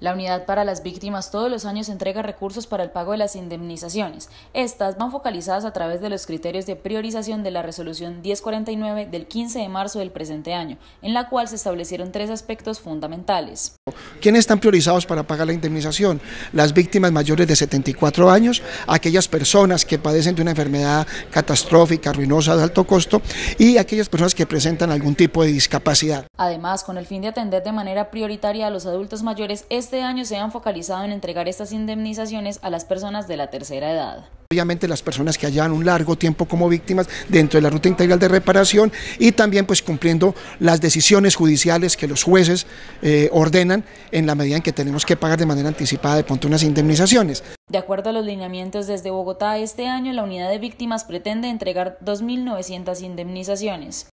La Unidad para las Víctimas todos los años entrega recursos para el pago de las indemnizaciones. Estas van focalizadas a través de los criterios de priorización de la Resolución 1049 del 15 de marzo del presente año, en la cual se establecieron tres aspectos fundamentales. ¿Quiénes están priorizados para pagar la indemnización? Las víctimas mayores de 74 años, aquellas personas que padecen de una enfermedad catastrófica, ruinosa, de alto costo y aquellas personas que presentan algún tipo de discapacidad. Además, con el fin de atender de manera prioritaria a los adultos mayores, es este año se han focalizado en entregar estas indemnizaciones a las personas de la tercera edad. Obviamente las personas que llevan un largo tiempo como víctimas dentro de la ruta integral de reparación y también pues cumpliendo las decisiones judiciales que los jueces eh, ordenan en la medida en que tenemos que pagar de manera anticipada de pronto unas indemnizaciones. De acuerdo a los lineamientos desde Bogotá, este año la unidad de víctimas pretende entregar 2.900 indemnizaciones.